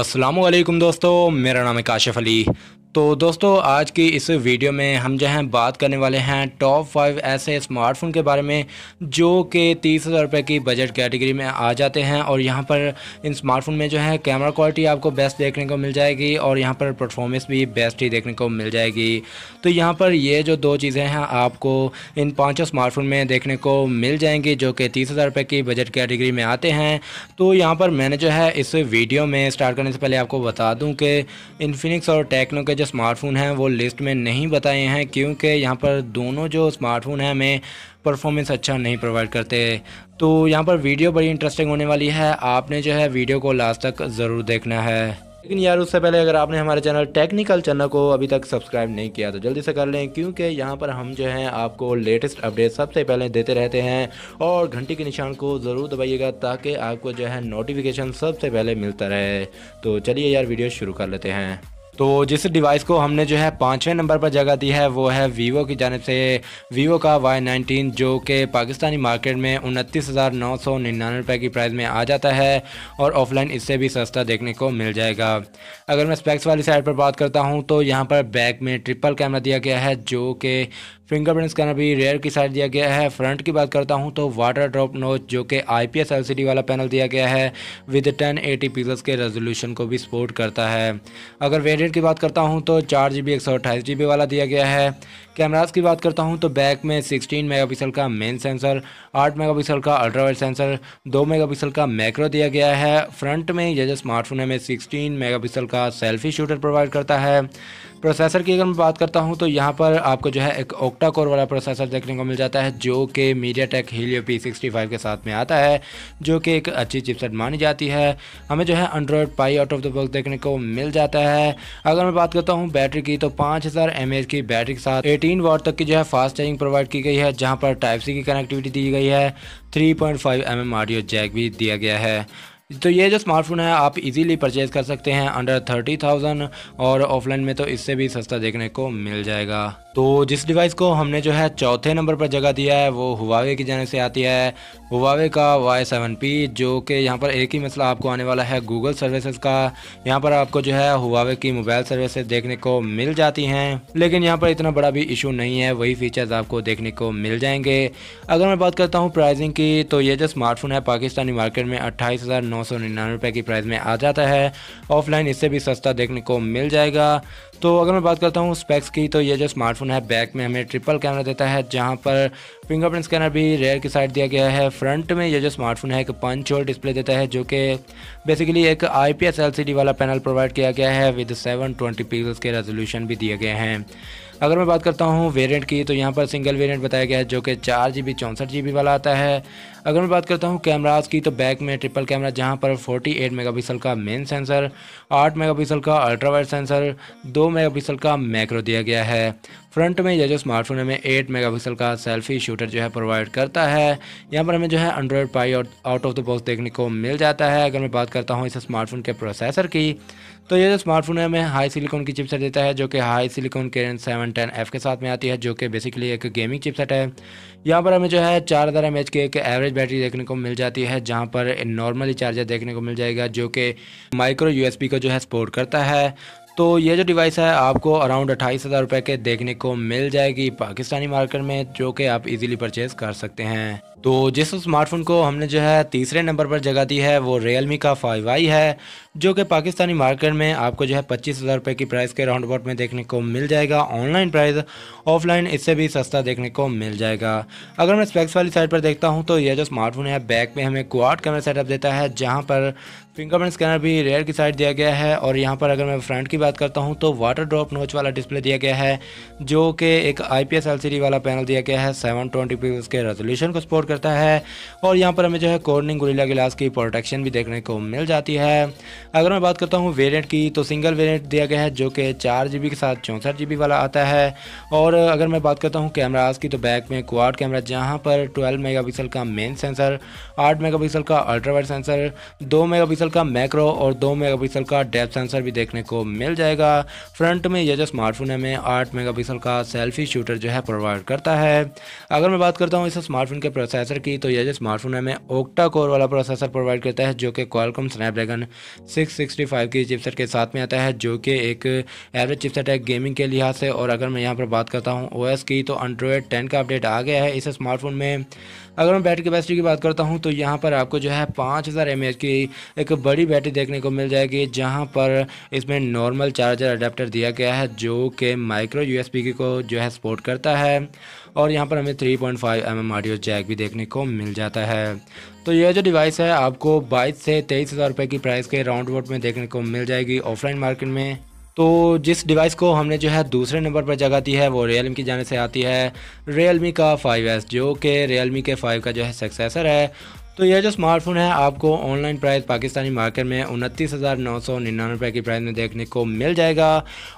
असलम दोस्तों मेरा नाम है काशिफ अली तो दोस्तों आज की इस वीडियो में हम जो हैं बात करने वाले हैं टॉप फाइव ऐसे स्मार्टफोन के बारे में जो कि तीस हज़ार रुपये की बजट कैटेगरी में आ जाते हैं और यहाँ पर इन स्मार्टफोन में जो है कैमरा क्वालिटी आपको बेस्ट देखने को मिल जाएगी और यहाँ पर परफॉर्मेंस भी बेस्ट ही देखने को मिल जाएगी तो यहाँ पर ये जो दो चीज़ें हैं आपको इन पाँचों स्मार्टफोन में देखने को मिल जाएंगी जो कि तीस हज़ार रुपये की बजट कैटेगरी में आते हैं तो यहाँ पर मैंने जो है इस वीडियो में स्टार्ट करने से पहले आपको बता दूँ कि इन्फिनिक्स और टेक्नो के जो स्मार्टफ़ोन हैं वो लिस्ट में नहीं बताए हैं क्योंकि यहाँ पर दोनों जो स्मार्टफ़ोन हैं हमें परफॉर्मेंस अच्छा नहीं प्रोवाइड करते तो यहाँ पर वीडियो बड़ी इंटरेस्टिंग होने वाली है आपने जो है वीडियो को लास्ट तक ज़रूर देखना है लेकिन यार उससे पहले अगर आपने हमारे चैनल टेक्निकल चैनल को अभी तक सब्सक्राइब नहीं किया तो जल्दी से कर लें क्योंकि यहाँ पर हम जो है आपको लेटेस्ट अपडेट सबसे पहले देते रहते हैं और घंटी के निशान को ज़रूर दबाइएगा ताकि आपको जो है नोटिफिकेशन सबसे पहले मिलता रहे तो चलिए यार वीडियो शुरू कर लेते हैं तो जिस डिवाइस को हमने जो है पाँचवें नंबर पर जगह दी है वो है वीवो की जानब से वीवो का वाई नाइनटीन जो कि पाकिस्तानी मार्केट में उनतीस हज़ार नौ सौ निन्यानवे रुपये की प्राइस में आ जाता है और ऑफलाइन इससे भी सस्ता देखने को मिल जाएगा अगर मैं स्पेक्स वाली साइड पर बात करता हूँ तो यहाँ पर बैक में ट्रिपल कैमरा दिया गया है जो कि फिंगरप्रिंट स्कैनर भी रेयर के साथ दिया गया है फ्रंट की बात करता हूं तो वाटर ड्रॉप नोच जो कि आईपीएस एलसीडी वाला पैनल दिया गया है विद 1080 एटी के रेजोल्यूशन को भी सपोर्ट करता है अगर वेरिएंट की बात करता हूं तो चार जी बी वाला दिया गया है कैमराज की बात करता हूँ तो बैक में 16 मेगापिक्सल का मेन सेंसर 8 मेगापिक्सल का अल्ट्रावाइट सेंसर 2 मेगापिक्सल का मैक्रो दिया गया है फ्रंट में यह जो स्मार्टफोन हमें 16 मेगापिक्सल का सेल्फी शूटर प्रोवाइड करता है प्रोसेसर की अगर मैं बात करता हूँ तो यहाँ पर आपको जो है एक ओक्टा कोर वाला प्रोसेसर देखने को मिल जाता है जो कि MediaTek Helio P sixty five के साथ में आता है जो कि एक अच्छी चिपसेट मानी जाती है हमें जो है Android Pie out of the box देखने को मिल जाता है अगर मैं बात करता हूँ बैटरी की तो पाँच हज़ार एम एच की बैटरी के साथ एटीन वाट तक की जो है फास्ट चार्जिंग प्रोवाइड की गई है जहाँ पर टाइप सी की कनेक्टिविटी दी गई है three point five M M audio jack भी दिया गया है तो ये जो स्मार्टफोन है आप इजीली परचेज़ कर सकते हैं अंडर थर्टी थाउजेंड और ऑफलाइन में तो इससे भी सस्ता देखने को मिल जाएगा तो जिस डिवाइस को हमने जो है चौथे नंबर पर जगह दिया है वो हुवावे की जाने से आती है हुवावे का वाई सेवन पी जो कि यहाँ पर एक ही मसला आपको आने वाला है गूगल सर्विसेज का यहाँ पर आपको जो है हुवावे की मोबाइल सर्विसेज देखने को मिल जाती हैं लेकिन यहाँ पर इतना बड़ा भी इशू नहीं है वही फीचर्स आपको देखने को मिल जाएंगे अगर मैं बात करता हूँ प्राइजिंग की तो ये जो स्मार्टफोन है पाकिस्तानी मार्केट में अट्ठाईस नौ सौ निन्यानवे रुपये की प्राइस में आ जाता है ऑफलाइन इससे भी सस्ता देखने को मिल जाएगा तो अगर मैं बात करता हूँ स्पेक्स की तो ये जो स्मार्टफोन है बैक में हमें ट्रिपल कैमरा देता है जहाँ पर फिंगरप्रिंट स्कैनर भी रेयर की साइड दिया गया है फ्रंट में ये जो स्मार्टफोन है एक पंच और डिस्प्ले देता है जो कि बेसिकली एक आई पी वाला पैनल प्रोवाइड किया गया है विद सेवन ट्वेंटी के रेजोल्यूशन भी दिए गए हैं अगर मैं बात करता हूँ वेरिएंट की तो यहाँ पर सिंगल वेरिएंट बताया गया है जो कि चार जी बी चौंसठ जी बी वाला आता है अगर मैं बात करता हूँ कैमराज की तो बैक में ट्रिपल कैमरा जहाँ पर 48 एट का मेन सेंसर 8 मेगापिक्सल का अल्ट्रा वाइड सेंसर 2 मेगापिक्सल का मैक्रो दिया गया है फ्रंट में यह जो स्मार्टफोन हमें 8 मेगापिक्सल का सेल्फी शूटर जो है प्रोवाइड करता है यहाँ पर हमें जो है एंड्रॉयड पाई और आउट ऑफ द बॉक्स देखने को मिल जाता है अगर मैं बात करता हूँ इस स्मार्टफोन के प्रोसेसर की तो यह जो स्मार्टफोन हमें हाई सिलिकॉन की चिपसेट देता है जो कि HiSilicon Kirin seven ten F के साथ में आती है जो कि बेसिकली एक गेमिंग चिपसेट है यहाँ पर हमें जो है चार हज़ार एम एच के एक एवरेज बैटरी देखने को मिल जाती है जहाँ पर नॉर्मली चार्जर देखने को मिल जाएगा जो कि माइक्रो यूएसबी का जो है सपोर्ट करता है तो ये जो डिवाइस है आपको अराउंड अट्ठाईस हज़ार रुपये के देखने को मिल जाएगी पाकिस्तानी मार्केट में जो कि आप इजीली परचेज़ कर सकते हैं तो जिस स्मार्टफोन को हमने जो है तीसरे नंबर पर जगह दी है वो रियलमी का फाइव आई है जो कि पाकिस्तानी मार्केट में आपको जो है पच्चीस हज़ार रुपये की प्राइस के राउंड अबाउट में देखने को मिल जाएगा ऑनलाइन प्राइस ऑफलाइन इससे भी सस्ता देखने को मिल जाएगा अगर मैं स्पेक्स वाली साइड पर देखता हूँ तो यह जो स्मार्टफोन है बैक में हमें क्वाड कैमरा सेटअप देता है जहाँ पर फिंगरप्रिंट स्कैनर भी रेयर की साइड दिया गया है और यहाँ पर अगर मैं फ्रंट की बात करता हूँ तो वाटर ड्रॉप नोच वाला डिस्प्ले दिया गया है जो कि एक आई पी वाला पैनल दिया गया है सेवन ट्वेंटी के रेजोल्यूशन को सपोर्ट सपोर्ट करता है और यहाँ पर हमें जो है कॉर्निंग गुरीला ग्लास की प्रोटेक्शन भी देखने को मिल जाती है अगर मैं बात करता हूँ वेरियंट की तो सिंगल वेरियंट दिया गया है जो कि चार जी के साथ चौंसठ जी वाला आता है और अगर मैं बात करता हूँ कैमराज की तो बैक में क्वाड कैमरा जहाँ पर ट्वेल्व मेगा का मेन सेंसर आठ मेगा का अल्ट्रावाइट सेंसर दो मेगा का मैक्रो और दो मेगा का डेप सेंसर भी देखने को मिल जाएगा फ्रंट में यह जो स्मार्टफोन है हमें आठ मेगा का सेल्फी शूटर जो है प्रोवाइड करता है अगर मैं बात करता हूँ इस स्मार्टफोन के प्रोसेस प्रोसेसर की तो यह जो स्मार्टफोन है हमें ओक्टा कोर वाला प्रोसेसर प्रोवाइड करता है जो कि क्वालकॉम स्नैपड्रैगन 665 की चिपसेट के साथ में आता है जो कि एक एवरेज चिपसेट है गेमिंग के लिहाज से और अगर मैं यहाँ पर बात करता हूँ ओ की तो एंड्रॉयड टेन का अपडेट आ गया है इस स्मार्टफोन में अगर मैं बैटरी कैपेसिटी की बात करता हूँ तो यहाँ पर आपको जो है पाँच हज़ार एम की एक बड़ी बैटरी देखने को मिल जाएगी जहाँ पर इसमें नॉर्मल चार्जर अडेप्टर दिया गया है जो कि माइक्रो यू को जो है सपोर्ट करता है और यहाँ पर हमें 3.5 पॉइंट mm ऑडियो जैक भी देखने को मिल जाता है तो यह जो डिवाइस है आपको बाईस से तेईस हज़ार रुपये की प्राइस के राउंड वोट में देखने को मिल जाएगी ऑफलाइन मार्केट में तो जिस डिवाइस को हमने जो है दूसरे नंबर पर जगह दी है वो रियल की जाने से आती है रियल का फाइव एस जो कि रियल के फाइव का जो है सक्सेसर है तो यह जो स्मार्टफोन है आपको ऑनलाइन प्राइस पाकिस्तानी मार्केट में उनतीस हज़ार नौ सौ निन्यानवे की प्राइस में देखने को मिल जाएगा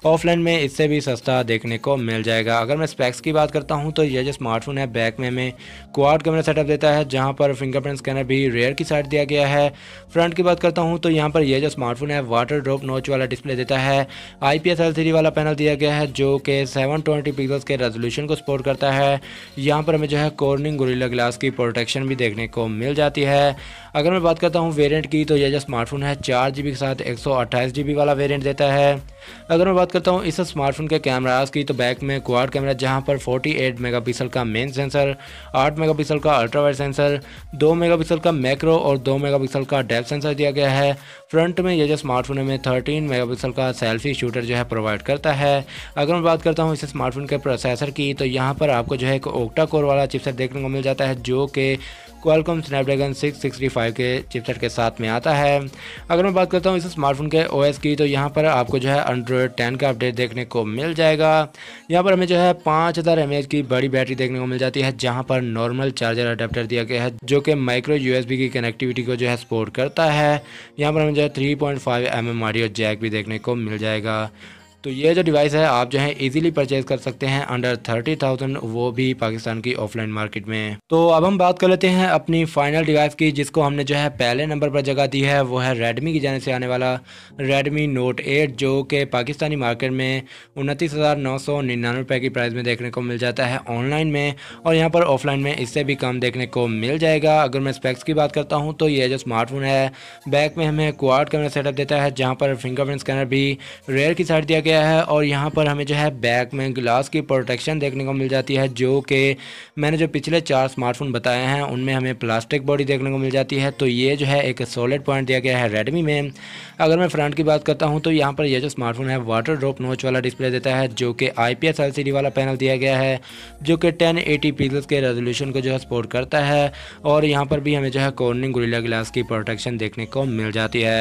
ऑफलाइन में इससे भी सस्ता देखने को मिल जाएगा अगर मैं स्पेक्स की बात करता हूं तो यह जो स्मार्टफोन है बैक में हमें क्वाड कैमरा सेटअप देता है जहां पर फिंगरप्रिंट स्कैनर भी रेयर की साइड दिया गया है फ्रंट की बात करता हूँ तो यहाँ पर यह जो स्मार्टफोन है वाटर ड्रॉप नोच वाला डिस्प्ले देता है आई पी वाला पैनल दिया गया है जो कि सेवन पिक्सल्स के रेजोल्यूशन को सपोर्ट करता है यहाँ पर हमें जो है कॉर्निंग गोरीला ग्लास की प्रोटेक्शन भी देखने को मिल जाए जाती है अगर मैं बात करता हूँ वेरिएंट की तो यह जो स्मार्टफोन है चार जी के साथ एक सौ वाला वेरिएंट देता है अगर मैं बात करता हूँ इस स्मार्टफोन के कैमराज की तो बैक में क्वाड कैमरा जहाँ पर 48 मेगापिक्सल का मेन सेंसर 8 मेगापिक्सल का अल्ट्रा वाइड सेंसर 2 मेगापिक्सल का मैक्रो और 2 मेगापिक्सल का डेप सेंसर दिया गया है फ्रंट में यह जो स्मार्टफोन हमें 13 मेगापिक्सल का सेल्फी शूटर जो है प्रोवाइड करता है अगर मैं बात करता हूँ इस स्मार्टफोन के प्रोसेसर की तो यहाँ पर आपको जो है एक ओक्टा कोर वाला चिपसेट देखने को मिल जाता है जो कि क्वालकॉम स्नैपड्रैगन 665 के चिपसेट के साथ में आता है अगर मैं बात करता हूँ इस स्मार्टफोन के ओएस की तो यहाँ पर आपको जो है एंड्रॉयड टेन का अपडेट देखने को मिल जाएगा यहाँ पर हमें जो है पाँच हज़ार की बड़ी बैटरी देखने को मिल जाती है जहाँ पर नॉर्मल चार्जर अडेप्टर दिया गया है जो कि माइक्रो यू की कनेक्टिविटी को जो है सपोर्ट करता है यहाँ पर हमें जो है थ्री पॉइंट ऑडियो जैक भी देखने को मिल जाएगा तो ये जो डिवाइस है आप जो है इजीली परचेज कर सकते हैं अंडर थर्टी थाउजेंड वो भी पाकिस्तान की ऑफलाइन मार्केट में तो अब हम बात कर लेते हैं अपनी फाइनल डिवाइस की जिसको हमने जो है पहले नंबर पर जगह दी है वो है रेडमी की जाने से आने वाला रेडमी नोट एट जो कि पाकिस्तानी मार्केट में उनतीस हज़ार नौ सौ निन्यानवे रुपये की प्राइस में देखने को मिल जाता है ऑनलाइन में और यहाँ पर ऑफलाइन में इससे भी कम देखने को मिल जाएगा अगर मैं स्पेक्स की बात करता हूँ तो ये जो स्मार्टफोन है बैक में हमें क्वाड कैमरा सेटअप देता है जहाँ पर फिंगरप्रिंट स्कैनर भी रेयर की साइड दिया गया है और यहाँ पर हमें जो है बैक में ग्लास की प्रोटेक्शन देखने को मिल जाती है जो कि मैंने जो पिछले चार स्मार्टफोन बताए हैं उनमें हमें प्लास्टिक बॉडी देखने को मिल जाती है तो ये जो है एक सॉलिड पॉइंट दिया गया है रेडमी में अगर मैं फ्रंट की बात करता हूँ तो यहाँ पर यह जो स्मार्टफोन है वाटर ड्रॉप नोच वाला डिस्प्ले देता है जो कि आई पी वाला पैनल दिया गया है जो कि टेन एटी के रेजोल्यूशन को जो है सपोर्ट करता है और यहाँ पर भी हमें जो है कॉर्निंग गुरीला ग्लास की प्रोटेक्शन देखने को मिल जाती है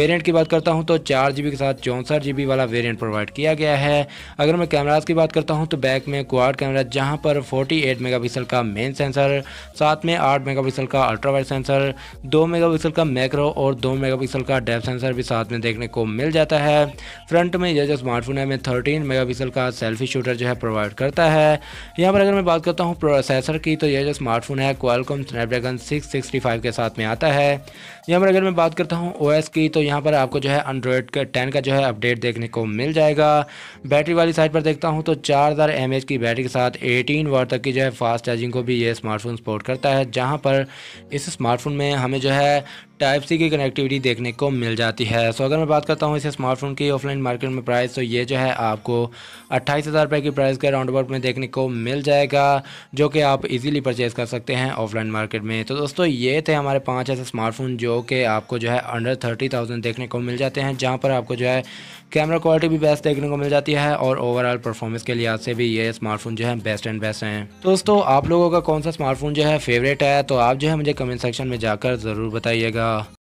वेरियंट की बात करता हूँ तो चार के साथ चौंसठ वाला वेरियंट प्रोवाइड किया गया है अगर मैं कैमराज की बात करता हूँ तो बैक में क्वाड कैमरा जहाँ पर 48 मेगापिक्सल का मेन सेंसर साथ में 8 मेगापिक्सल का अल्ट्रा वाइट सेंसर 2 मेगापिक्सल का मैक्रो और 2 मेगापिक्सल का डेप सेंसर भी साथ में देखने को मिल जाता है फ्रंट में यह जो स्मार्टफोन है मैं थर्टीन पिक्सल का सेल्फी शूटर जो है प्रोवाइड करता है यहाँ पर अगर मैं बात करता हूँ प्रोसेसर की तो यह जो स्मार्टफोन है क्वालकॉम स्नैपड्रैगन सिक्स के साथ में आता है यहाँ पर अगर मैं बात करता हूँ ओ की तो यहाँ पर आपको जो है एंड्रॉयड का टेन का जो है अपडेट देखने को मिल जाएगा बैटरी वाली साइड पर देखता हूँ तो चार हज़ार की बैटरी के साथ एटीन वाट तक की जो है फास्ट चार्जिंग को भी ये स्मार्टफोन सपोर्ट करता है जहाँ पर इस स्मार्टफोन में हमें जो है टाइप सी की कनेक्टिविटी देखने को मिल जाती है सो अगर मैं बात करता हूँ इसे स्मार्टफोन की ऑफलाइन मार्केट में प्राइस तो ये जो है आपको अट्ठाईस हज़ार रुपये की प्राइस के राउंड अबाउट में देखने को मिल जाएगा जो कि आप इजीली परचेज़ कर सकते हैं ऑफलाइन मार्केट में तो दोस्तों ये थे हमारे पाँच ऐसे स्मार्टफोन जो कि आपको जो है अंडर थर्टी थाउजेंड देखने को मिल जाते हैं जहाँ पर आपको जो है कैमरा क्वालिटी भी बेस्ट देखने को मिल जाती है और ओवरऑल परफॉर्मेंस के लिहाज से भी ये स्मार्टफोन जो है बेस्ट एंड बेस्ट हैं दोस्तों आप लोगों का कौन सा स्मार्टफोन जो है फेवरेट है तो आप जो है मुझे कमेंट सेक्शन में जाकर ज़रूर बताइएगा uh,